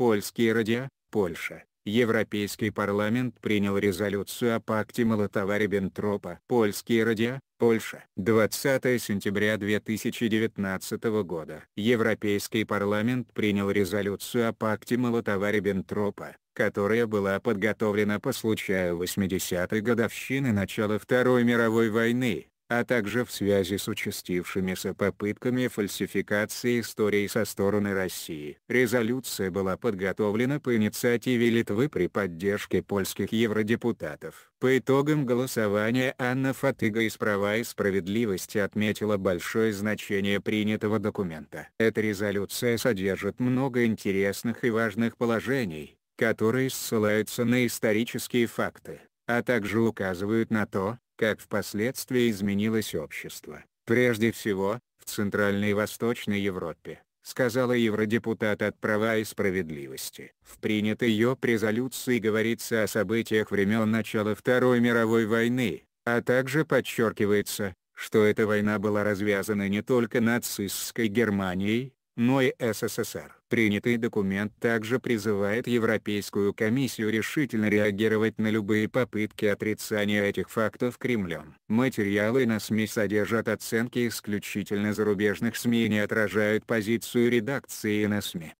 Польские радио, Польша. Европейский парламент принял резолюцию о пакте Молотова-Риббентропа. Польские радио, Польша. 20 сентября 2019 года. Европейский парламент принял резолюцию о пакте Молотова-Риббентропа, которая была подготовлена по случаю 80-й годовщины начала Второй мировой войны а также в связи с участившимися попытками фальсификации истории со стороны России. Резолюция была подготовлена по инициативе Литвы при поддержке польских евродепутатов. По итогам голосования Анна Фатыга из «Права и справедливости» отметила большое значение принятого документа. Эта резолюция содержит много интересных и важных положений, которые ссылаются на исторические факты, а также указывают на то, как впоследствии изменилось общество, прежде всего, в Центральной и Восточной Европе, сказала евродепутат от «Права и справедливости». В принятой ее резолюции говорится о событиях времен начала Второй мировой войны, а также подчеркивается, что эта война была развязана не только нацистской Германией, но и СССР. Принятый документ также призывает Европейскую комиссию решительно реагировать на любые попытки отрицания этих фактов Кремлем. Материалы на СМИ содержат оценки исключительно зарубежных СМИ и не отражают позицию редакции на СМИ.